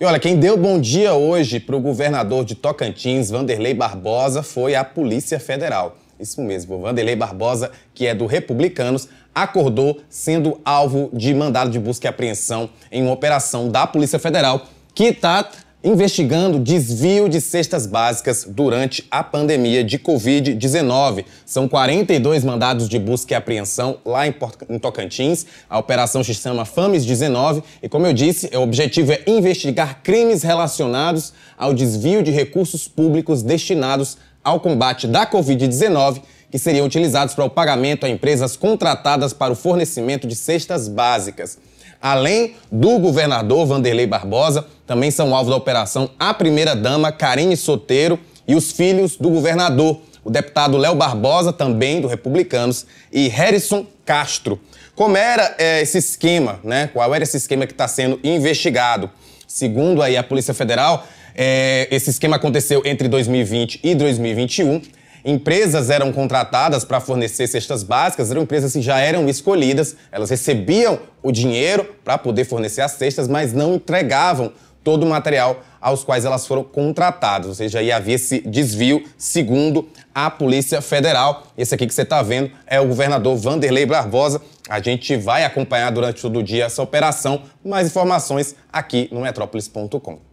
E olha, quem deu bom dia hoje para o governador de Tocantins, Vanderlei Barbosa, foi a Polícia Federal. Isso mesmo, Vanderlei Barbosa, que é do Republicanos, acordou sendo alvo de mandado de busca e apreensão em uma operação da Polícia Federal que está investigando desvio de cestas básicas durante a pandemia de Covid-19. São 42 mandados de busca e apreensão lá em, em Tocantins. A operação se chama FAMES 19 e, como eu disse, o objetivo é investigar crimes relacionados ao desvio de recursos públicos destinados ao combate da Covid-19 que seriam utilizados para o pagamento a empresas contratadas para o fornecimento de cestas básicas além do governador Vanderlei Barbosa, também são alvo da operação a primeira-dama Karine Soteiro e os filhos do governador, o deputado Léo Barbosa, também do Republicanos, e Harrison Castro. Como era é, esse esquema, né? Qual era esse esquema que está sendo investigado? Segundo aí a Polícia Federal, é, esse esquema aconteceu entre 2020 e 2021 Empresas eram contratadas para fornecer cestas básicas, eram empresas que já eram escolhidas, elas recebiam o dinheiro para poder fornecer as cestas, mas não entregavam todo o material aos quais elas foram contratadas. Ou seja, aí havia esse desvio, segundo a Polícia Federal. Esse aqui que você está vendo é o governador Vanderlei Barbosa. A gente vai acompanhar durante todo o dia essa operação. Mais informações aqui no metrópolis.com.